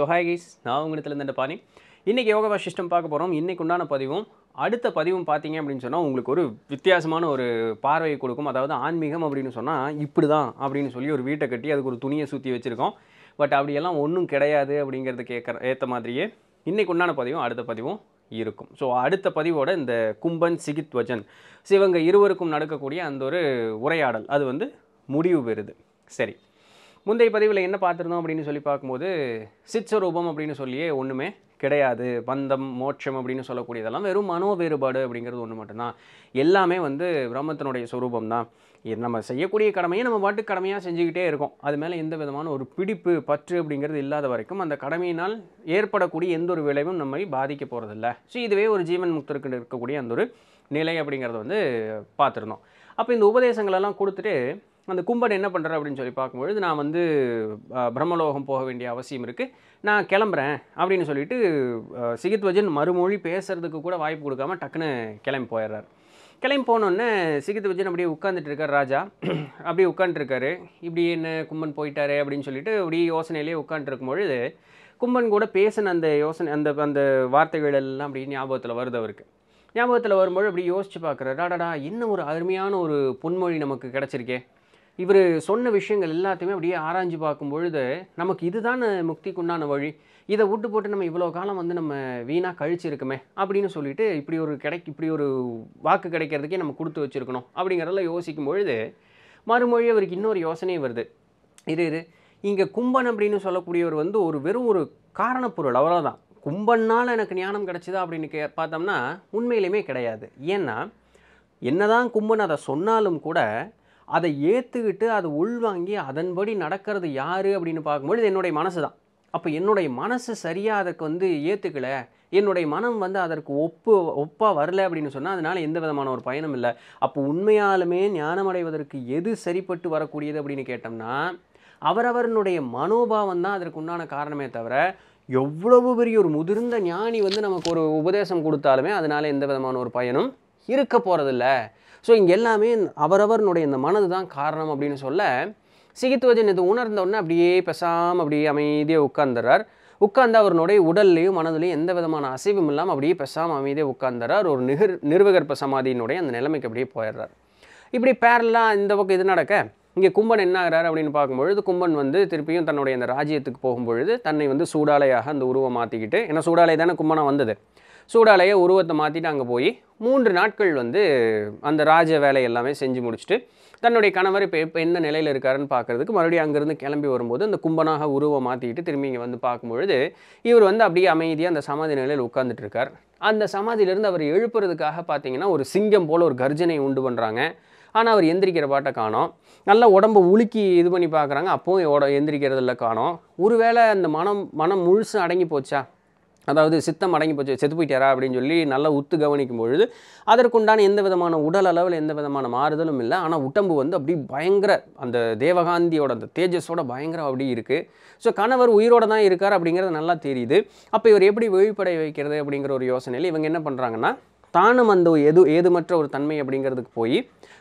so hi guys நான் உங்களிடத்துல இந்த பாணி இன்றைக்கி யோகா சிஸ்டம் பார்க்க போகிறோம் இன்றைக்கு உண்டான பதிவும் அடுத்த பதிவும் பார்த்தீங்க அப்படின்னு சொன்னால் உங்களுக்கு ஒரு வித்தியாசமான ஒரு பார்வையை கொடுக்கும் அதாவது ஆன்மீகம் அப்படின்னு சொன்னால் இப்படி தான் அப்படின்னு சொல்லி ஒரு வீட்டை கட்டி அதுக்கு ஒரு துணியை சுற்றி வச்சுருக்கோம் பட் அப்படியெல்லாம் ஒன்றும் கிடையாது அப்படிங்கிறது கேட்குற ஏற்ற மாதிரியே இன்றைக்கு உண்டான பதிவும் அடுத்த பதிவும் இருக்கும் ஸோ அடுத்த பதிவோட இந்த கும்பன் சிகித் வஜன் ஸோ இவங்க இருவருக்கும் நடக்கக்கூடிய அந்த ஒரு உரையாடல் அது வந்து முடிவு பெறுது சரி முந்தைய பதிவில் என்ன பார்த்துருந்தோம் அப்படின்னு சொல்லி பார்க்கும்போது சிச்சரூபம் அப்படின்னு சொல்லியே ஒன்றுமே கிடையாது பந்தம் மோட்சம் அப்படின்னு சொல்லக்கூடியதெல்லாம் வெறும் மனோ வேறுபாடு அப்படிங்கிறது ஒன்று மட்டும்தான் எல்லாமே வந்து பிரம்மத்தினுடைய சுரூபம் தான் நம்ம செய்யக்கூடிய கடமையை நம்ம பாட்டு கடமையாக செஞ்சுக்கிட்டே இருக்கோம் அது மேலே எந்த விதமான ஒரு பிடிப்பு பற்று அப்படிங்கிறது இல்லாத வரைக்கும் அந்த கடமையினால் ஏற்படக்கூடிய எந்த ஒரு விளைவும் நம்மை பாதிக்க போகிறதில்ல ஸோ இதுவே ஒரு ஜீவன் முக்தருக்கு இருக்கக்கூடிய அந்த ஒரு நிலை அப்படிங்கிறத வந்து பார்த்துருந்தோம் அப்போ இந்த உபதேசங்களெல்லாம் கொடுத்துட்டு அந்த கும்பன் என்ன பண்ணுற அப்படின்னு சொல்லி பார்க்கும்பொழுது நான் வந்து பிரம்மலோகம் போக வேண்டிய அவசியம் இருக்குது நான் கிளம்புறேன் அப்படின்னு சொல்லிட்டு சிகித்வஜன் மறுமொழி பேசுகிறதுக்கு கூட வாய்ப்பு கொடுக்காம டக்குன்னு கிளம்பி போயிடுறாரு கிளம்பி போனோடனே சிகித்வஜன் அப்படியே உட்காந்துட்டு இருக்கார் ராஜா அப்படியே உட்காந்துருக்காரு இப்படி என்ன கும்பன் போயிட்டாரு அப்படின்னு சொல்லிட்டு அப்படியே யோசனையிலேயே உட்காந்துருக்கும் பொழுது கும்பன் கூட பேசின அந்த யோசனை அந்த அந்த வார்த்தைகள் எல்லாம் அப்படி ஞாபகத்தில் வருது அவருக்கு ஞாபகத்தில் வரும்போது அப்படி யோசித்து பார்க்குறாரு டாடா இன்னும் ஒரு அருமையான ஒரு பொன்மொழி நமக்கு கிடச்சிருக்கே இவர் சொன்ன விஷயங்கள் எல்லாத்தையுமே அப்படியே ஆராய்ஞ்சு பார்க்கும் பொழுது நமக்கு இதுதான் முக்திக்குண்டான வழி இதை விட்டு போட்டு நம்ம இவ்வளோ காலம் வந்து நம்ம வீணாக கழிச்சிருக்குமே அப்படின்னு சொல்லிட்டு இப்படி ஒரு கிடைக்க இப்படி ஒரு வாக்கு கிடைக்கிறதுக்கே நம்ம கொடுத்து வச்சுருக்கணும் அப்படிங்கிறதெல்லாம் யோசிக்கும் பொழுது மறுமொழி அவருக்கு இன்னொரு யோசனையும் வருது இரு இரு இங்கே கும்பன் அப்படின்னு சொல்லக்கூடியவர் வந்து ஒரு வெறும் ஒரு காரணப்பொருள் அவ்வளோதான் கும்பனால் எனக்கு ஞானம் கிடச்சிதா அப்படின்னு கே பார்த்தோம்னா உண்மையிலுமே கிடையாது ஏன்னா என்னதான் கும்பன் அதை சொன்னாலும் கூட அதை ஏற்றுக்கிட்டு அதை உள்வாங்கி அதன்படி நடக்கிறது யார் அப்படின்னு பார்க்கும்போது என்னுடைய மனசு தான் அப்போ என்னுடைய மனசு சரியாக அதற்கு வந்து ஏற்றுக்கல என்னுடைய மனம் வந்து அதற்கு ஒப்பு ஒப்பாக வரல அப்படின்னு சொன்னால் அதனால் எந்த விதமான ஒரு பயனும் இல்லை அப்போ உண்மையாலுமே ஞானமடைவதற்கு எது சரிப்பட்டு வரக்கூடியது அப்படின்னு கேட்டோம்னா அவரவரனுடைய மனோபாவம் தான் அதற்கு உண்டான காரணமே தவிர எவ்வளவு பெரிய ஒரு முதிர்ந்த ஞானி வந்து நமக்கு ஒரு உபதேசம் கொடுத்தாலுமே அதனால் எந்த விதமான ஒரு பயனும் இருக்க போகிறதில்ல ஸோ இங்கே எல்லாமே அவரவருனுடைய இந்த மனது தான் காரணம் அப்படின்னு சொல்ல சிகித்துவஜன் இது உணர்ந்தோடனே அப்படியே பெசாமல் அப்படியே அமைதியாக உட்கார்ந்துறார் உட்கார்ந்து அவருடைய உடல்லையும் மனதிலையும் எந்த விதமான அசைவும் இல்லாமல் அப்படியே பெசாமல் அமைதியாக உட்கார்ந்துறார் ஒரு நிகர் நிர்வகற்ப சமாதியினுடைய அந்த நிலைமைக்கு அப்படியே போயிடுறார் இப்படி பேரலாக இந்த பக்கம் இது நடக்க இங்கே கும்பன் என்ன ஆகிறார் அப்படின்னு பார்க்கும்பொழுது கும்பன் வந்து திருப்பியும் தன்னுடைய அந்த ராஜ்யத்துக்கு போகும்பொழுது தன்னை வந்து சூடாலையாக அந்த உருவம் மாற்றிக்கிட்டு ஏன்னா சூடாலை தானே கும்பனாக வந்தது சூடாலையை உருவத்தை மாற்றிட்டு அங்கே போய் மூன்று நாட்கள் வந்து அந்த ராஜ வேலை எல்லாமே செஞ்சு முடிச்சுட்டு தன்னுடைய கணவர் இப்போ இப்போ என்ன நிலையில் இருக்காருன்னு பார்க்குறதுக்கு மறுபடியும் அங்கேருந்து கிளம்பி வரும்போது அந்த கும்பனாக உருவம் மாற்றிக்கிட்டு திரும்பி இங்கே வந்து பார்க்கும்பொழுது இவர் வந்து அப்படியே அமைதியாக அந்த சமாதி நிலையில் உட்காந்துட்டு இருக்கார் அந்த சமாதியிலேருந்து அவர் எழுப்புறதுக்காக பார்த்தீங்கன்னா ஒரு சிங்கம் போல் ஒரு கர்ஜனை உண்டு பண்ணுறாங்க ஆனால் அவர் எந்திரிக்கிற பாட்டை காணோம் நல்லா உடம்பை உலுக்கி இது பண்ணி பார்க்குறாங்க அப்போவும் எந்திரிக்கிறதில்ல காணோம் ஒருவேளை அந்த மனம் மனம் முழுசும் அடங்கி போச்சா அதாவது சித்தம் அடங்கி போச்சு செத்து போயிட்டாரா அப்படின்னு சொல்லி நல்லா உத்து கவனிக்கும் பொழுது அதற்குண்டான எந்த விதமான உடல் அளவில் எந்த விதமான மாறுதலும் இல்லை ஆனால் உடம்பு வந்து அப்படி பயங்கர அந்த தேவகாந்தியோட அந்த தேஜஸோட பயங்கரம் அப்படி இருக்குது ஸோ கணவர் உயிரோடு தான் இருக்கார் அப்படிங்கிறது நல்லா தெரியுது அப்போ இவர் எப்படி வெளிப்படைய வைக்கிறது அப்படிங்கிற ஒரு யோசனையில் இவங்க என்ன பண்ணுறாங்கன்னா தானும் அந்த எது ஏதுமற்ற ஒரு தன்மை அப்படிங்கிறதுக்கு போய்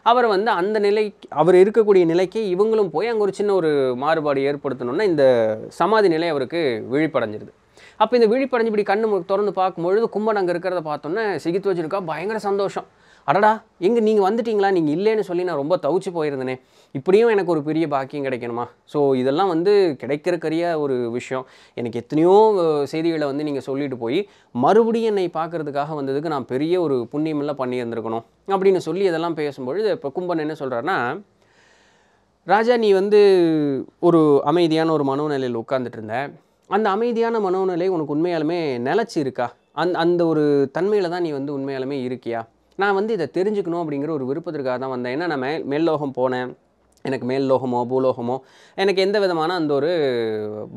அவர் வந்து அந்த நிலை அவர் இருக்கக்கூடிய நிலைக்கு இவங்களும் போய் அங்கே ஒரு சின்ன ஒரு மாறுபாடு ஏற்படுத்தணுன்னா இந்த சமாதி நிலை அவருக்கு விழிப்படைஞ்சிருது அப்போ இந்த விழிப்படைஞ்சு இப்படி கண்ணு திறந்து பார்க்கும்பொழுது கும்பன் அங்கே இருக்கிறத பார்த்தோன்னே சிகித்து வச்சிருக்கா பயங்கர சந்தோஷம் அடடா எங்கே நீங்கள் வந்துட்டீங்களா நீங்கள் இல்லைன்னு சொல்லி நான் ரொம்ப தவிச்சு போயிருந்தேனே இப்படியும் எனக்கு ஒரு பெரிய பாக்கியம் கிடைக்கணுமா ஸோ இதெல்லாம் வந்து கிடைக்கிறக்கரிய ஒரு விஷயம் எனக்கு எத்தனையோ செய்திகளை வந்து நீங்கள் சொல்லிட்டு போய் மறுபடியும் என்னை பார்க்குறதுக்காக வந்ததுக்கு நான் பெரிய ஒரு புண்ணியமெல்லாம் பண்ணியிருந்திருக்கணும் அப்படின்னு சொல்லி இதெல்லாம் பேசும்பொழுது இப்போ கும்பன் என்ன சொல்கிறாருன்னா ராஜா நீ வந்து ஒரு அமைதியான ஒரு மனோநிலையில் உட்காந்துட்டு இருந்தேன் அந்த அமைதியான மனோநிலை உனக்கு உண்மையாலுமே நிலச்சி இருக்கா அந் அந்த ஒரு தன்மையில் தான் நீ வந்து உண்மையாலுமே இருக்கியா நான் வந்து இதை தெரிஞ்சுக்கணும் அப்படிங்கிற ஒரு விருப்பத்திற்காக தான் வந்தேன் ஏன்னா நான் மே மேல்லோகம் போனேன் எனக்கு மேல் லோகமோ பூலோகமோ எனக்கு எந்த விதமான அந்த ஒரு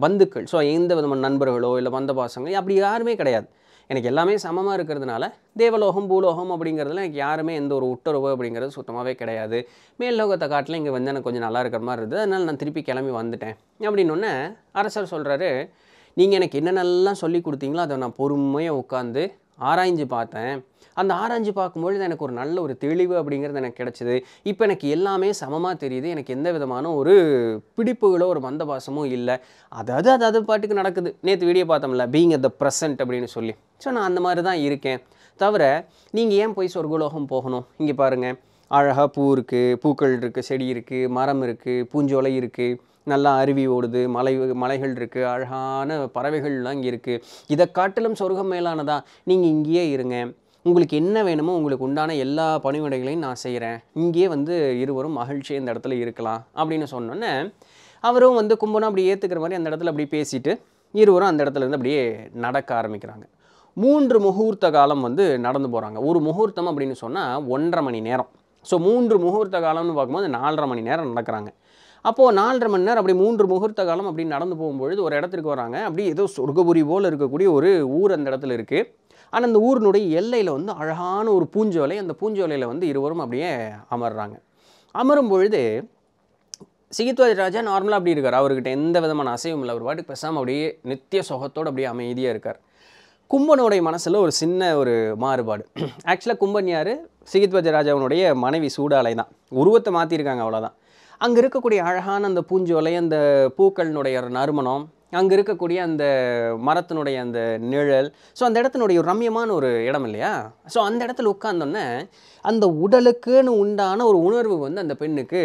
பந்துக்கள் ஸோ எந்த விதமான நண்பர்களோ இல்லை பந்த பாசங்களோ அப்படி யாருமே கிடையாது எனக்கு எல்லாமே சமமாக இருக்கிறதுனால தேவலோகம் பூலோகம் அப்படிங்கிறதுல எனக்கு யாருமே எந்த ஒரு உட்டுறவு அப்படிங்கிறது சுத்தமாகவே கிடையாது மேல் லோகத்தை காட்டில் இங்கே வந்து எனக்கு கொஞ்சம் நல்லா இருக்கிற மாதிரி இருந்தது அதனால் நான் திருப்பி கிளம்பி வந்துட்டேன் அப்படின்னொன்னே அரசர் சொல்கிறாரு நீங்கள் எனக்கு என்னென்னலாம் சொல்லி கொடுத்தீங்களோ அதை நான் பொறுமையாக உட்காந்து ஆராய்ஞ்சு பார்த்தேன் அந்த ஆராய்ஞ்சு பார்க்கும்பொழுது எனக்கு ஒரு நல்ல ஒரு தெளிவு அப்படிங்கிறது எனக்கு கிடச்சிது இப்போ எனக்கு எல்லாமே சமமாக தெரியுது எனக்கு எந்த விதமான ஒரு பிடிப்புகளோ ஒரு மந்தபாசமோ இல்லை அதாவது அது அது பாட்டுக்கு நடக்குது நேற்று வீடியோ பார்த்தோம்ல பீங் அட் த ப்ரெசன்ட் அப்படின்னு சொல்லி ஸோ நான் அந்த மாதிரி தான் இருக்கேன் தவிர நீங்கள் ஏன் போய் சொர்க்கலோகம் போகணும் இங்கே பாருங்கள் அழகாக பூ இருக்குது பூக்கள் இருக்குது செடி இருக்குது மரம் இருக்குது பூஞ்சோலை இருக்குது நல்லா அருவி ஓடுது மலை மலைகள் இருக்குது அழகான பறவைகள்லாம் இங்கே இருக்குது இதை காட்டிலும் சொர்க்கம் மேலானதா நீங்கள் இங்கேயே இருங்க உங்களுக்கு என்ன வேணுமோ உங்களுக்கு உண்டான எல்லா பணிவிடைகளையும் நான் செய்கிறேன் இங்கேயே வந்து இருவரும் மகிழ்ச்சி இந்த இடத்துல இருக்கலாம் அப்படின்னு சொன்னோன்னே அவரும் வந்து கும்பனும் அப்படி ஏற்றுக்கிற மாதிரி அந்த இடத்துல அப்படி பேசிட்டு இருவரும் அந்த இடத்துல இருந்து அப்படியே நடக்க ஆரம்பிக்கிறாங்க மூன்று முகூர்த்த காலம் வந்து நடந்து போகிறாங்க ஒரு முகூர்த்தம் அப்படின்னு சொன்னால் ஒன்றரை மணி நேரம் ஸோ மூன்று முகூர்த்த காலம்னு பார்க்கும்போது நாலரை மணி நேரம் நடக்கிறாங்க அப்போது நாலரை மணி நேரம் அப்படி மூன்று முகூர்த்த காலம் அப்படி நடந்து போகும்பொழுது ஒரு இடத்துக்கு வராங்க அப்படி ஏதோ சொர்க்கபுரி போல் இருக்கக்கூடிய ஒரு ஊர் அந்த இடத்துல இருக்குது ஆனால் அந்த ஊரினுடைய எல்லையில் வந்து அழகான ஒரு பூஞ்சோலை அந்த பூஞ்சோலையில் வந்து இருவரும் அப்படியே அமர்றாங்க அமரும் பொழுது சிகித்வாஜ் ராஜா நார்மலாக அப்படி இருக்கார் அவர்கிட்ட எந்த விதமான அசைவும் இல்லை ஒரு பாட்டுக்கு பெசாமல் அப்படியே நித்திய சுகத்தோடு அப்படியே அமைதியாக இருக்கார் கும்பனுடைய மனசில் ஒரு சின்ன ஒரு மாறுபாடு ஆக்சுவலாக கும்பன் யார் சிகித்வாஜ ராஜாவனுடைய மனைவி சூடாலை தான் உருவத்தை மாற்றிருக்காங்க அவ்வளோதான் அங்கே இருக்கக்கூடிய அழகான அந்த பூஞ்சோலை அந்த பூக்களினுடைய நறுமணம் அங்கே இருக்கக்கூடிய அந்த மரத்தினுடைய அந்த நிழல் ஸோ அந்த இடத்தினுடைய ஒரு ரம்யமான ஒரு இடம் இல்லையா ஸோ அந்த இடத்துல உட்கார்ந்தோன்னே அந்த உடலுக்குன்னு உண்டான ஒரு உணர்வு வந்து அந்த பெண்ணுக்கு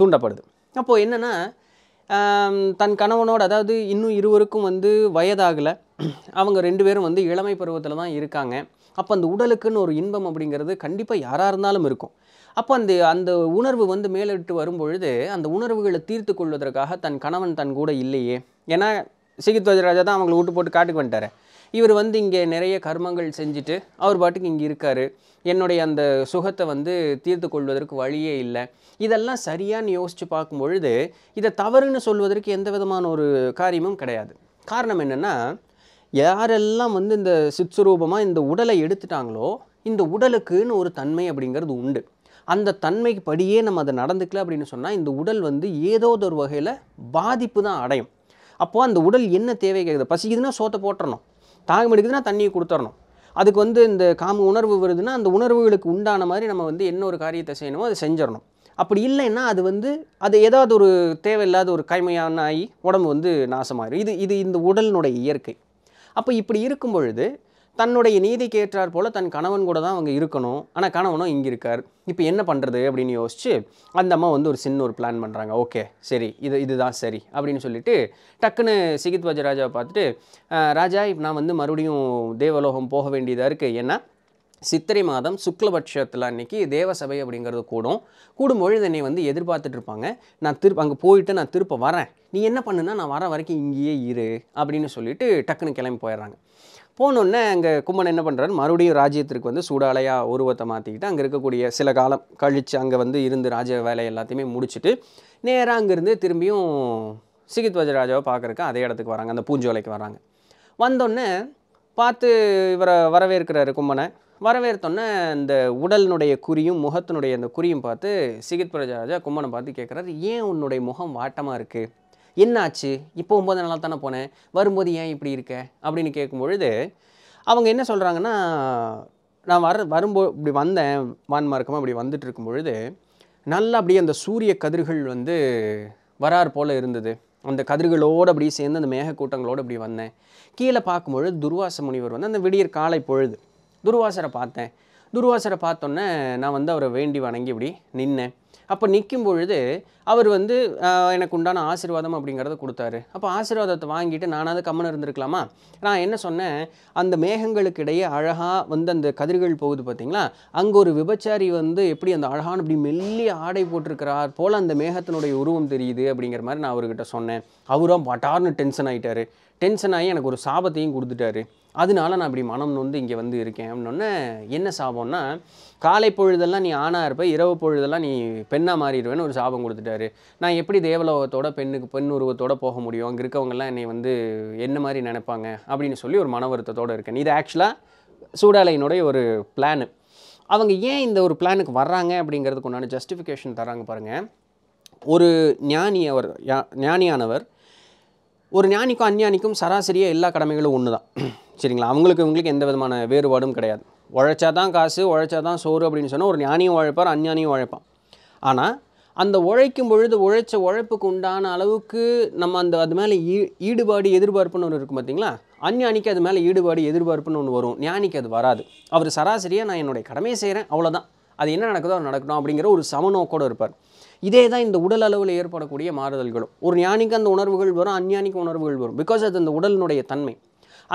தூண்டப்படுது அப்போது என்னென்னா தன் கணவனோடு அதாவது இன்னும் இருவருக்கும் வந்து வயதாகலை அவங்க ரெண்டு பேரும் வந்து இளமை பருவத்தில் தான் இருக்காங்க அப்போ அந்த உடலுக்குன்னு ஒரு இன்பம் அப்படிங்கிறது கண்டிப்பாக யாராக இருந்தாலும் இருக்கும் அப்போ அந்த அந்த உணர்வு வந்து மேலிட்டு வரும்பொழுது அந்த உணர்வுகளை தீர்த்து கொள்வதற்காக தன் கணவன் தன் கூட இல்லையே ஏன்னா சிகித்வஜராஜா ராஜா தான் அவங்களை விட்டு போட்டு காட்டுக்கு வந்துட்டார் இவர் வந்து இங்கே நிறைய கர்மங்கள் செஞ்சுட்டு அவர் பாட்டுக்கு இங்கே இருக்கார் என்னுடைய அந்த சுகத்தை வந்து தீர்த்து கொள்வதற்கு வழியே இல்லை இதெல்லாம் சரியான்னு யோசித்து பார்க்கும் பொழுது இதை தவறுன்னு சொல்வதற்கு எந்த விதமான ஒரு காரியமும் கிடையாது காரணம் என்னென்னா யாரெல்லாம் வந்து இந்த சித்ஸ்வரூபமாக இந்த உடலை எடுத்துட்டாங்களோ இந்த உடலுக்குன்னு ஒரு தன்மை அப்படிங்கிறது உண்டு அந்த தன்மைக்கு படியே நம்ம அதை நடந்துக்கல அப்படின்னு சொன்னால் இந்த உடல் வந்து ஏதோ ஒரு வகையில் பாதிப்பு தான் அடையும் அப்போது அந்த உடல் என்ன தேவை கேட்குது பசிக்குதுன்னா சோத்தை போட்டுறணும் தாகம் எடுக்குதுன்னா தண்ணியை கொடுத்துடணும் அதுக்கு வந்து இந்த காம உணர்வு வருதுன்னா அந்த உணர்வுகளுக்கு உண்டான மாதிரி நம்ம வந்து என்ன ஒரு காரியத்தை செய்யணுமோ அதை செஞ்சிடணும் அப்படி இல்லைன்னா அது வந்து அது ஏதாவது ஒரு தேவையில்லாத ஒரு கைமையான ஆகி உடம்பு வந்து நாசமாயிடும் இது இது இந்த உடலினுடைய இயற்கை அப்போ இப்படி இருக்கும் பொழுது தன்னுடைய நீதிக்கு ஏற்றாற் போல் தன் கணவன் கூட தான் அவங்க இருக்கணும் ஆனால் கணவனும் இங்கே இருக்கார் இப்போ என்ன பண்ணுறது அப்படின்னு யோசிச்சு அந்த அம்மா வந்து ஒரு சின்ன ஒரு பிளான் பண்ணுறாங்க ஓகே சரி இது இதுதான் சரி அப்படின்னு சொல்லிட்டு டக்குன்னு சிகித் வஜராஜாவை பார்த்துட்டு ராஜா இப்போ நான் வந்து மறுபடியும் தேவலோகம் போக வேண்டியதாக இருக்குது ஏன்னா சித்திரை மாதம் சுக்லபட்சத்தில் அன்றைக்கி தேவசபை அப்படிங்கிறது கூடும் கூடும் பொழுது என்னை வந்து எதிர்பார்த்துட்டு இருப்பாங்க நான் திருப்ப அங்கே போயிட்டு நான் திருப்ப வரேன் நீ என்ன பண்ணுனா நான் வர வரைக்கும் இங்கேயே இரு அப்படின்னு சொல்லிட்டு டக்குன்னு கிளம்பி போயிடுறாங்க போனோடனே அங்கே கும்பன் என்ன பண்ணுறாரு மறுபடியும் ராஜ்யத்திற்கு வந்து சூடாலையாக உருவத்தை மாற்றிக்கிட்டு அங்கே இருக்கக்கூடிய சில காலம் கழித்து அங்கே வந்து இருந்து ராஜ வேலை எல்லாத்தையுமே முடிச்சுட்டு நேராக அங்கேருந்து திரும்பியும் சிகித் வஜராஜாவை பார்க்குறக்கு அதே இடத்துக்கு வராங்க அந்த பூஞ்சோலைக்கு வராங்க வந்தோடனே பார்த்து இவரை வரவேற்கிறாரு கும்பனை வரவேற்றோன்னே இந்த உடலினுடைய குறியும் முகத்தினுடைய அந்த குறியும் பார்த்து சிகித் பிரஜராஜா கும்பனை பார்த்து கேட்குறாரு ஏன் உன்னுடைய முகம் வாட்டமாக இருக்குது என்னாச்சு இப்போ ஒம்பது நாளாக தானே போனேன் வரும்போது ஏன் இப்படி இருக்க அப்படின்னு கேட்கும்பொழுது அவங்க என்ன சொல்கிறாங்கன்னா நான் வர வரும்போ இப்படி வந்தேன் வான்மார்க்கமாக இப்படி வந்துட்டு இருக்கும் பொழுது நல்லா அப்படியே அந்த சூரிய கதிர்கள் வந்து வரார் போல் இருந்தது அந்த கதிர்களோடு அப்படியே சேர்ந்து அந்த மேகக்கூட்டங்களோடு அப்படி வந்தேன் கீழே பார்க்கும்பொழுது துர்வாச முனிவர் வந்து அந்த விடியற் காலை பொழுது துர்வாசரை பார்த்தேன் துர்வாசரை பார்த்தோன்னே நான் வந்து அவரை வேண்டி வணங்கி இப்படி நின்னேன் அப்போ நிற்கும் பொழுது அவர் வந்து எனக்கு உண்டான ஆசீர்வாதம் அப்படிங்கிறத கொடுத்தாரு அப்போ ஆசீர்வாதத்தை வாங்கிட்டு நானாவது கம்மன் இருந்திருக்கலாமா நான் என்ன சொன்னேன் அந்த மேகங்களுக்கு இடையே அழகாக வந்து அந்த கதிர்கள் போகுது பார்த்தீங்களா அங்கே ஒரு விபச்சாரி வந்து எப்படி அந்த அழகான இப்படி மெல்லிய ஆடை போட்டிருக்கிறார் போல் அந்த மேகத்தினுடைய உருவம் தெரியுது அப்படிங்கிற மாதிரி நான் அவர்கிட்ட சொன்னேன் அவரும் பட்டார்னு டென்ஷன் ஆகிட்டார் டென்ஷன் ஆகி எனக்கு ஒரு சாபத்தையும் கொடுத்துட்டாரு அதனால நான் இப்படி மனம் நொந்து இங்கே வந்து இருக்கேன் அப்படின்னொன்னே என்ன சாபம்னா காலை பொழுதெல்லாம் நீ ஆணாக இருப்ப இரவு பொழுதெல்லாம் நீ பெண்ணாக மாறிடுவேன்னு ஒரு சாபம் கொடுத்துட்டாரு நான் எப்படி தேவலோகத்தோட பெண்ணுக்கு பெண் உருவத்தோடு போக முடியும் அங்கே இருக்கவங்கெல்லாம் என்னை வந்து என்ன மாதிரி நினைப்பாங்க அப்படின்னு சொல்லி ஒரு மன வருத்தத்தோடு இருக்கேன் இது ஆக்சுவலாக சூடாலையினுடைய ஒரு பிளானு அவங்க ஏன் இந்த ஒரு பிளானுக்கு வர்றாங்க அப்படிங்கிறதுக்கு உண்டான ஜஸ்டிஃபிகேஷன் தராங்க பாருங்கள் ஒரு ஞானி அவர் ஞானியானவர் ஒரு ஞானிக்கும் அஞ்ஞானிக்கும் சராசரியாக எல்லா கடமைகளும் ஒன்று தான் சரிங்களா அவங்களுக்கு இவங்களுக்கு எந்த விதமான வேறுபாடும் கிடையாது உழைச்சா தான் காசு உழைச்சா தான் சோறு அப்படின்னு சொன்னால் ஒரு ஞானியும் உழைப்பார் அஞ்ஞானியும் உழைப்பான் ஆனால் அந்த உழைக்கும் பொழுது உழைச்ச உழைப்புக்கு உண்டான அளவுக்கு நம்ம அந்த அது மேலே ஈ ஈடுபாடு எதிர்பார்ப்புன்னு ஒன்று இருக்கும் பார்த்தீங்களா அஞ்ஞானிக்கு அது மேலே ஈடுபாடு எதிர்பார்ப்புன்னு ஒன்று வரும் ஞானிக்கு அது வராது அவர் சராசரியாக நான் என்னுடைய கடமையை செய்கிறேன் அவ்வளோதான் அது என்ன நடக்குதோ அது நடக்கணும் அப்படிங்கிற ஒரு சமநோக்கோடு இருப்பார் இதே தான் இந்த உடல் அளவில் ஏற்படக்கூடிய மாறுதல்களும் ஒரு ஞானிக்கு அந்த உணர்வுகள் வரும் அஞ்ஞானிக்கு உணர்வுகள் வரும் பிகாஸ் அது அந்த உடலினுடைய தன்மை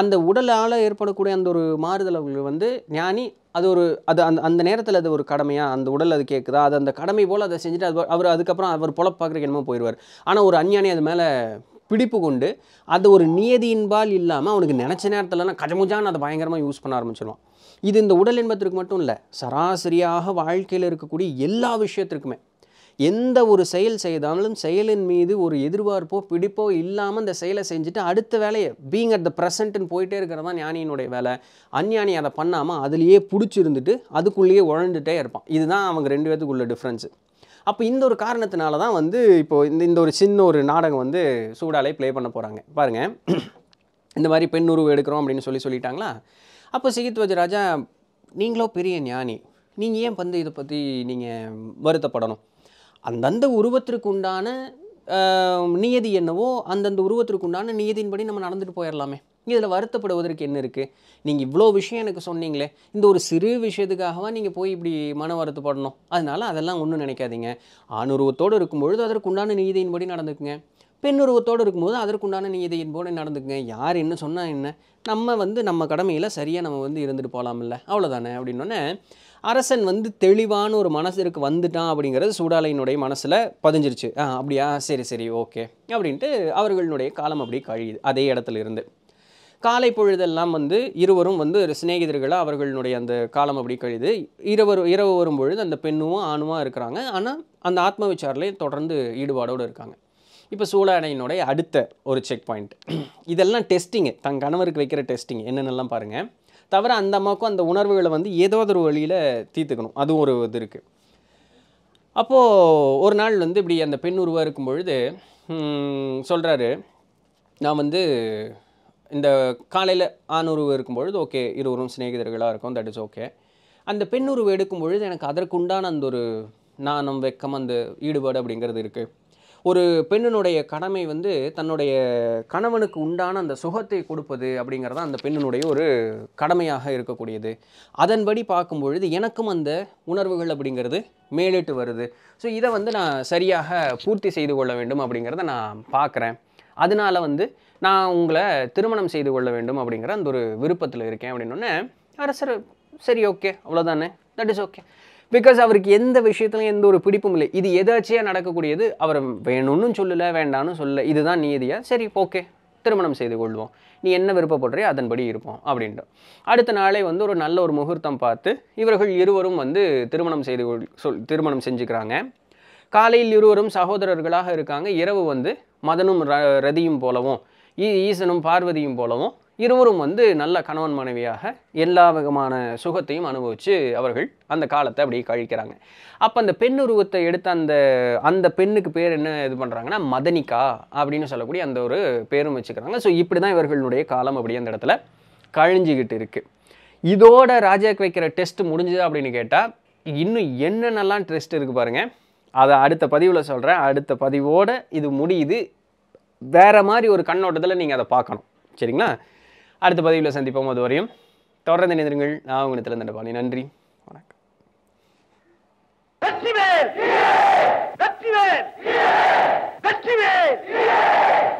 அந்த உடலால் ஏற்படக்கூடிய அந்த ஒரு மாறுதல்கள் வந்து ஞானி அது ஒரு அது அந்த அந்த நேரத்தில் அது ஒரு கடமையாக அந்த உடல் அது கேட்குதா அது அந்த கடமை போல் அதை செஞ்சுட்டு அது அவர் அதுக்கப்புறம் அவர் பொழப்பாக்குறக்கு என்னமோ போயிடுவார் ஆனால் ஒரு அஞ்ஞானி அது மேலே பிடிப்பு கொண்டு அது ஒரு நியதியின்பால் இல்லாமல் அவனுக்கு நினச்ச நேரத்தில்லாம் கஜமுஜான்னு அதை பயங்கரமாக யூஸ் பண்ண ஆரம்பிச்சிடுவான் இது இந்த உடல் இன்பத்திற்கு மட்டும் இல்லை சராசரியாக வாழ்க்கையில் இருக்கக்கூடிய எல்லா விஷயத்திற்குமே எந்த ஒரு செயல் செய்தாலும் செயலின் மீது ஒரு எதிர்பார்ப்போ பிடிப்போ இல்லாமல் அந்த செயலை செஞ்சுட்டு அடுத்த வேலையை பீங் அட் த ப்ரெசன்ட்டுன்னு போயிட்டே இருக்கிறது தான் ஞானியினுடைய வேலை அஞ்ஞானி அதை பண்ணாமல் அதுலேயே பிடிச்சிருந்துட்டு அதுக்குள்ளேயே உழந்துட்டே இருப்பான் இதுதான் அவங்க ரெண்டு பேத்துக்குள்ள டிஃப்ரென்ஸு அப்போ இந்த ஒரு காரணத்தினால தான் வந்து இப்போது இந்த இந்த ஒரு சின்ன ஒரு நாடகம் வந்து சூடாலே ப்ளே பண்ண போகிறாங்க பாருங்கள் இந்த மாதிரி பெண் உருவு எடுக்கிறோம் அப்படின்னு சொல்லி சொல்லிட்டாங்களா அப்போ சிகித்வஜ ராஜா நீங்களோ பெரிய ஞானி நீங்கள் ஏன் வந்து இதை பற்றி நீங்கள் வருத்தப்படணும் அந்தந்த உருவத்திற்கு உண்டான நியதி என்னவோ அந்தந்த உருவத்திற்கு உண்டான நியதியின்படி நம்ம நடந்துட்டு போயிடலாமே இதில் வருத்தப்படுவதற்கு என்ன இருக்குது நீங்கள் இவ்வளோ விஷயம் எனக்கு சொன்னீங்களே இந்த ஒரு சிறு விஷயத்துக்காகவா நீங்கள் போய் இப்படி மன வருத்தப்படணும் அதனால் அதெல்லாம் ஒன்றும் நினைக்காதீங்க ஆணுருவத்தோடு இருக்கும்பொழுது அதற்கு உண்டான நீதியின்படி நடந்துக்குங்க பெண்ணுருவத்தோடு இருக்கும்போது அதற்குண்டான நீ இதை போல நடந்துக்குங்க யார் என்ன சொன்னால் என்ன நம்ம வந்து நம்ம கடமையில் சரியாக நம்ம வந்து இருந்துட்டு போகலாம்ல அவ்வளோதானே அப்படின்னோடனே அரசன் வந்து தெளிவான ஒரு மனசிற்கு வந்துட்டான் அப்படிங்கிறது சூடாலையினுடைய மனசில் பதிஞ்சிருச்சு ஆ அப்படியா சரி சரி ஓகே அப்படின்ட்டு அவர்களுடைய காலம் அப்படி கழியுது அதே இடத்துல இருந்து காலை பொழுதெல்லாம் வந்து இருவரும் வந்து சிநேகிதர்களாக அவர்களுடைய அந்த காலம் அப்படி கழிது இரவு இரவு வரும் பொழுது அந்த பெண்ணும் ஆணுமாக இருக்கிறாங்க ஆனால் அந்த ஆத்ம விசாரிலே தொடர்ந்து ஈடுபாடோடு இருக்காங்க இப்போ சூடானையினுடைய அடுத்த ஒரு செக் பாயிண்ட் இதெல்லாம் டெஸ்டிங்கு தன் கணவருக்கு வைக்கிற டெஸ்டிங் என்னென்னலாம் பாருங்கள் தவிர அந்த அம்மாவுக்கும் அந்த உணர்வுகளை வந்து ஏதோ ஒரு வழியில் தீர்த்துக்கணும் அதுவும் ஒரு இது இருக்குது அப்போது ஒரு நாள் வந்து இப்படி அந்த பெண் உருவாக இருக்கும் பொழுது சொல்கிறாரு நான் வந்து இந்த காலையில் ஆணுருவு இருக்கும் பொழுது ஓகே இருவரும் சிநேகிதர்களாக இருக்கும் தட் இஸ் ஓகே அந்த பெண்ணுருவு எடுக்கும் பொழுது எனக்கு அதற்குண்டான அந்த ஒரு நாணம் வெக்கம் அந்த ஈடுபாடு அப்படிங்கிறது இருக்குது ஒரு பெண்ணினுடைய கடமை வந்து தன்னுடைய கணவனுக்கு உண்டான அந்த சுகத்தை கொடுப்பது அப்படிங்கிறத அந்த பெண்ணினுடைய ஒரு கடமையாக இருக்கக்கூடியது அதன்படி பார்க்கும் பொழுது எனக்கும் அந்த உணர்வுகள் அப்படிங்கிறது மேலிட்டு வருது ஸோ இதை வந்து நான் சரியாக பூர்த்தி செய்து கொள்ள வேண்டும் அப்படிங்கிறத நான் பார்க்குறேன் அதனால் வந்து நான் உங்களை திருமணம் செய்து கொள்ள வேண்டும் அப்படிங்கிற அந்த ஒரு விருப்பத்தில் இருக்கேன் அப்படின்னொன்னே அரசர் சரி ஓகே அவ்வளோதானே தட் இஸ் ஓகே பிகாஸ் அவருக்கு எந்த விஷயத்துலையும் எந்த ஒரு பிடிப்பும் இல்லை இது எதாச்சியாக நடக்கக்கூடியது அவர் வேணும்னு சொல்லலை வேண்டாம்னு சொல்லலை இதுதான் நீதியாக சரி ஓகே திருமணம் செய்து கொள்வோம் நீ என்ன விருப்பப்படுறே அதன்படி இருப்போம் அப்படின்ட்டு அடுத்த நாளே வந்து ஒரு நல்ல ஒரு முகூர்த்தம் பார்த்து இவர்கள் இருவரும் வந்து திருமணம் செய்து கொள் சொல் திருமணம் செஞ்சுக்கிறாங்க காலையில் இருவரும் சகோதரர்களாக இருக்காங்க இரவு வந்து மதனும் ரதியும் போலவும் ஈசனும் பார்வதியும் போலவும் இருவரும் வந்து நல்ல கணவன் மனைவியாக எல்லா விதமான சுகத்தையும் அனுபவித்து அவர்கள் அந்த காலத்தை அப்படியே கழிக்கிறாங்க அப்போ அந்த பெண் உருவத்தை எடுத்த அந்த அந்த பெண்ணுக்கு பேர் என்ன இது பண்ணுறாங்கன்னா மதனிகா அப்படின்னு சொல்லக்கூடிய அந்த ஒரு பேரும் வச்சுக்கிறாங்க ஸோ இப்படி தான் இவர்களுடைய காலம் அப்படி அந்த இடத்துல கழிஞ்சிக்கிட்டு இருக்குது இதோட ராஜாக்கு வைக்கிற டெஸ்ட் முடிஞ்சுது அப்படின்னு கேட்டால் இன்னும் என்னென்னலாம் டெஸ்ட் இருக்குது பாருங்கள் அதை அடுத்த பதிவில் சொல்கிறேன் அடுத்த பதிவோடு இது முடியுது வேறு மாதிரி ஒரு கண்ணோட்டத்தில் நீங்கள் அதை பார்க்கணும் சரிங்களா அடுத்த பதிவில் சந்திப்போம் அது வரையும் தொடர்ந்து நினைந்திருங்கள் நான் உங்களுக்கு பாணி நன்றி வணக்கம் வெற்றிவேல்